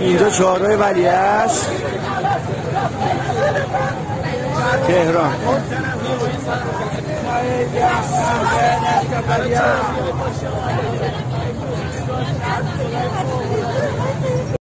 اینجا چهارای ولی است تهران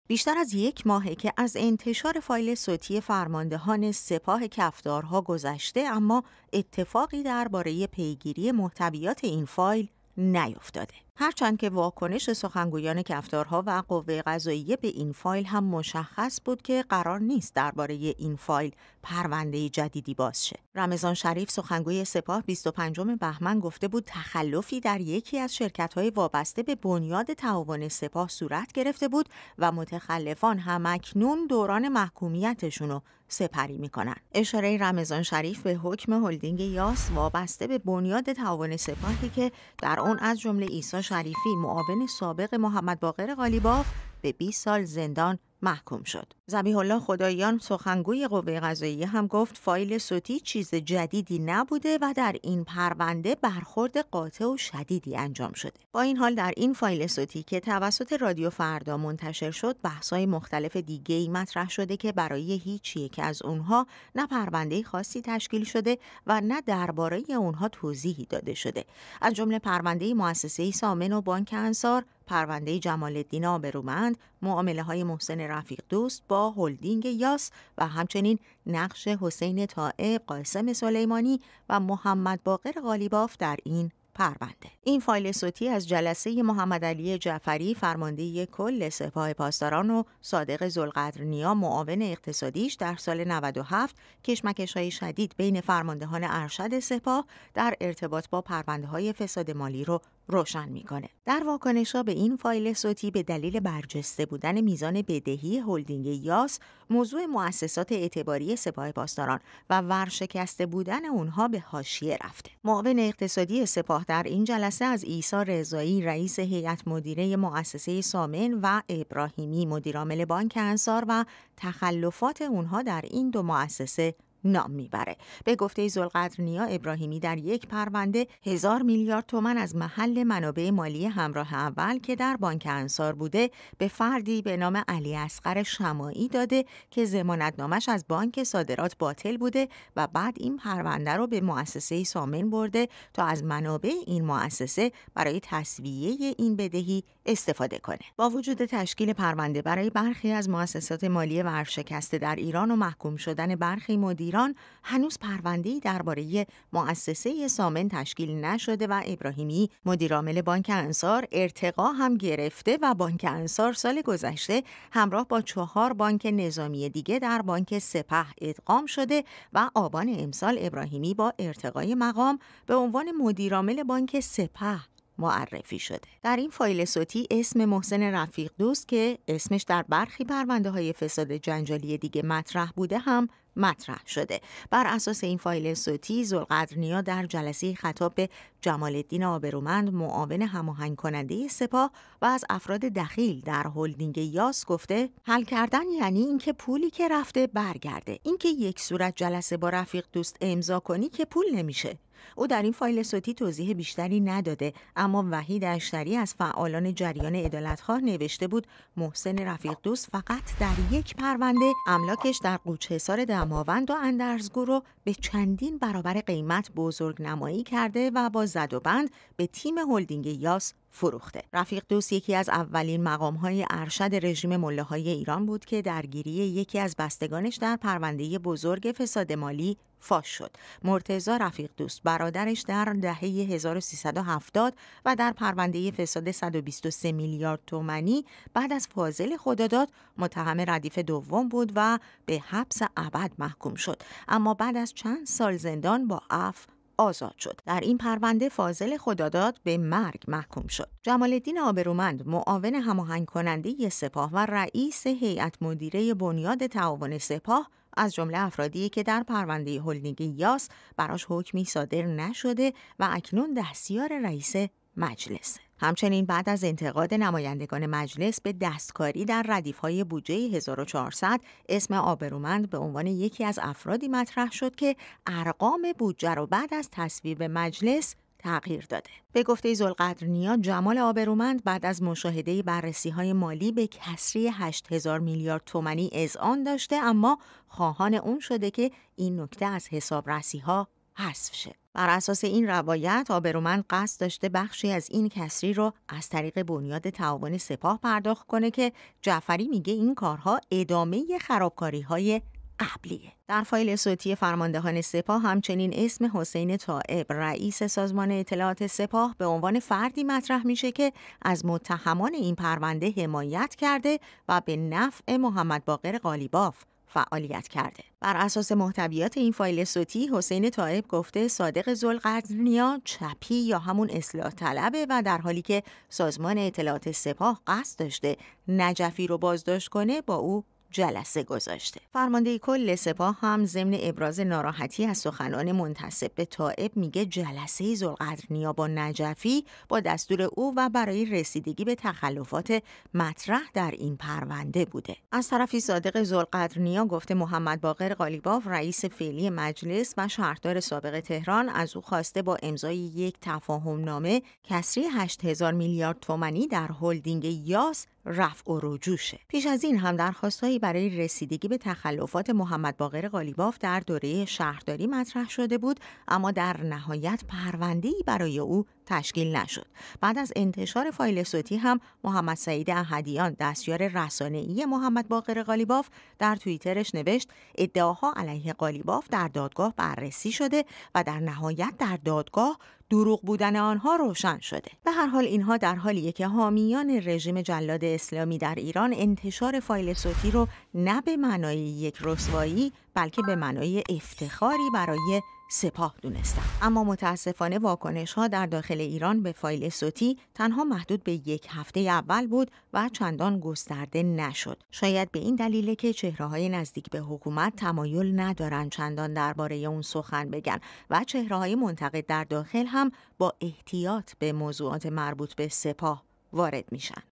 بیشتر از یک ماهه که از انتشار فایل صوتی فرماندهان سپاه کفدارها گذشته اما اتفاقی درباره پیگیری محتویات این فایل نیفتاده. هرچند که واکنش سخنگویان کفتارها و قوه قضایی به این فایل هم مشخص بود که قرار نیست درباره این فایل پرونده جدیدی باز شه. رمضان شریف سخنگوی سپاه 25 بهمن گفته بود تخلفی در یکی از شرکت‌های وابسته به بنیاد تعاون سپاه صورت گرفته بود و متخلفان هم اکنون دوران محکومیتشون رو سپری می اشاره رمضان شریف به حکم هلدینگ یاس وابسته به بنیاد تعاون سپاهی که در آن از جمله عیسی شریفی معاون سابق محمد باقر قالیباف به 20 سال زندان محکوم شد. زبیح الله خداییان سخنگوی قوه قضاییه هم گفت فایل صوتی چیز جدیدی نبوده و در این پرونده برخورد قاطع و شدیدی انجام شده. با این حال در این فایل صوتی که توسط رادیو فردا منتشر شد، بحث‌های مختلف دیگه ای مطرح شده که برای هیچ یک از اونها نه پرونده خاصی تشکیل شده و نه درباره اونها توضیحی داده شده. از جمله پرونده مؤسسه سامن و بانک انصار پرونده جمال الدین آبرومند، معامله های محسن رفیق دوست با هلدینگ یاس و همچنین نقش حسین طائب، قاسم سلیمانی و محمد باقر غالیباف در این پرونده. این فایل صوتی از جلسه محمد علی جعفری فرمانده کل سپاه پاسداران و صادق زلقدر نیا معاون اقتصادیش در سال 97 کشمکش های شدید بین فرماندهان ارشد سپاه در ارتباط با پرونده های فساد مالی رو روشن میکنه. در واکنش به این فایل صوتی به دلیل برجسته بودن میزان بدهی هلدینگ یاس، موضوع مؤسسات اعتباری سپاه پاسداران و ورشکسته بودن اونها به حاشیه رفته. معاون اقتصادی سپاه در این جلسه از عیسی رضایی رئیس هیئت مدیره مؤسسه سامن و ابراهیمی مدیرعامل بانک انصار و تخلفات اونها در این دو مؤسسه نام میبره به گفته زلقدر نیا ابراهیمی در یک پرونده هزار میلیارد تومن از محل منابع مالی همراه اول که در بانک انصار بوده به فردی به نام علی اسقر شمایی داده که نامش از بانک صادرات باطل بوده و بعد این پرونده رو به مؤسسه سامن برده تا از منابع این مؤسسه برای تصویه این بدهی استفاده کنه با وجود تشکیل پرونده برای برخی از مؤسسات مالی ورشکسته در ایران و محکوم شدن برخی مدیر ایران هنوز پرونده‌ای درباره مؤسسه سامن تشکیل نشده و ابراهیمی مدیرعامل بانک انصار ارتقا هم گرفته و بانک انصار سال گذشته همراه با چهار بانک نظامی دیگه در بانک سپه ادغام شده و آبان امسال ابراهیمی با ارتقای مقام به عنوان مدیرعامل بانک سپه معرفی شده در این فایل صوتی اسم محسن رفیق دوست که اسمش در برخی پرونده های فساد جنجالی دیگه مطرح بوده هم مطرح شده بر اساس این فایل صوتی زلقدرنیا در جلسه خطاب به جمال آبرومند معاون هماهنگ کننده سپاه و از افراد دخیل در هلدینگ یاس گفته حل کردن یعنی اینکه پولی که رفته برگرده اینکه یک صورت جلسه با رفیق دوست امضا کنی که پول نمیشه او در این فایل صوتی توضیح بیشتری نداده اما وحید اشتری از فعالان جریان عدالتخواه نوشته بود محسن رفیق دوست فقط در یک پرونده املاکش در قوچحصار دماوند و اندرزگو رو به چندین برابر قیمت بزرگ نمایی کرده و با زد و بند به تیم هلدینگ یاس فروخته رفیق دوست یکی از اولین مقام های ارشد رژیم مله های ایران بود که درگیری یکی از بستگانش در پرونده بزرگ فساد مالی فاش شد. مرتزا رفیق دوست برادرش در دهه 1370 و در پرونده فساد 123 میلیارد تومنی بعد از فاضل خداداد متهم ردیف دوم بود و به حبس ابد محکوم شد. اما بعد از چند سال زندان با عفو آزاد شد در این پرونده فاضل خداداد به مرگ محکوم شد جمال الدین آبرومند معاون هماهنگ کننده سپاه و رئیس هیئت مدیره بنیاد تعاون سپاه از جمله افرادی که در پرونده هلدینگ یاس براش حکمی صادر نشده و اکنون دستیار رئیس مجلسه همچنین بعد از انتقاد نمایندگان مجلس به دستکاری در های بودجه 1400 اسم آبرومند به عنوان یکی از افرادی مطرح شد که ارقام بودجه را بعد از تصویب مجلس تغییر داده. به گفته زلقدر نیا جمال آبرومند بعد از مشاهده بررسی های مالی به کسری 8000 میلیارد تومنی اذعان داشته اما خواهان اون شده که این نکته از حسابرسی ها حذف بر اساس این روایت آبرومند قصد داشته بخشی از این کسری رو از طریق بنیاد تعاون سپاه پرداخت کنه که جعفری میگه این کارها ادامه خرابکاری های قبلیه در فایل صوتی فرماندهان سپاه همچنین اسم حسین طائب رئیس سازمان اطلاعات سپاه به عنوان فردی مطرح میشه که از متهمان این پرونده حمایت کرده و به نفع محمد باقر قالیباف فعالیت کرده. بر اساس محتویات این فایل صوتی حسین طائب گفته صادق زلقرنیا چپی یا همون اصلاح طلبه و در حالی که سازمان اطلاعات سپاه قصد داشته نجفی رو بازداشت کنه با او جلسه گذاشته فرمانده کل سپاه هم ضمن ابراز ناراحتی از سخنان منتصب به طائب میگه جلسه زلقدر نیا با نجفی با دستور او و برای رسیدگی به تخلفات مطرح در این پرونده بوده از طرفی صادق زلقدر نیا گفته محمد باقر قالیباف رئیس فعلی مجلس و شهردار سابق تهران از او خواسته با امضای یک تفاهم نامه کسری 8000 میلیارد تومنی در هلدینگ یاس رفع و رجوشه پیش از این هم درخواستهایی برای رسیدگی به تخلفات محمد باقر قالیباف در دوره شهرداری مطرح شده بود اما در نهایت پرونده‌ای برای او تشکیل نشد بعد از انتشار فایل صوتی هم محمد سعید احدیان دستیار ای محمد باقر قالیباف در توییترش نوشت ادعاها علیه قالیباف در دادگاه بررسی شده و در نهایت در دادگاه دروغ بودن آنها روشن شده به هر حال اینها در حالیه که حامیان رژیم جلاد اسلامی در ایران انتشار فایل صوتی رو نه به معنای یک رسوایی بلکه به معنای افتخاری برای سپاه دونستم اما متاسفانه واکنش ها در داخل ایران به فایل صوتی تنها محدود به یک هفته اول بود و چندان گسترده نشد شاید به این دلیله که چهره های نزدیک به حکومت تمایل ندارن چندان درباره اون سخن بگن و چهره های منتقد در داخل هم با احتیاط به موضوعات مربوط به سپاه وارد میشن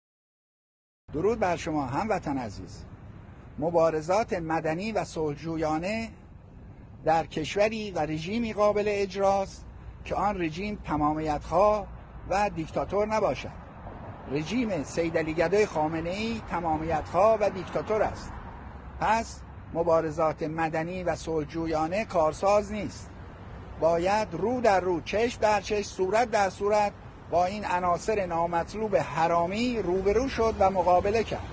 درود بر شما هموطن عزیز مبارزات مدنی و سلجویانه در کشوری و رژیمی قابل اجراست که آن رژیم خواه و دیکتاتور نباشد رژیم سید علی گدای خامنه ای ها و دیکتاتور است پس مبارزات مدنی و سلجویانه کارساز نیست باید رو در رو چشم در چشم صورت در صورت با این عناصر نامطلوب حرامی روبرو شد و مقابله کرد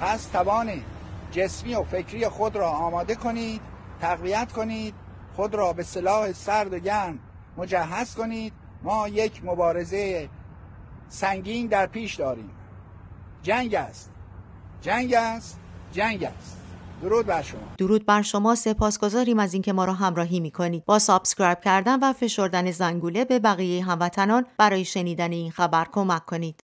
پس توان جسمی و فکری خود را آماده کنید تقویت کنید خود را به سلاح سرد و گرم مجهز کنید ما یک مبارزه سنگین در پیش داریم جنگ است جنگ است جنگ است درود بر شما درود بر شما سپاسگزاریم از اینکه ما را همراهی میکنید با سابسکرایب کردن و فشردن زنگوله به بقیه هموطنان برای شنیدن این خبر کمک کنید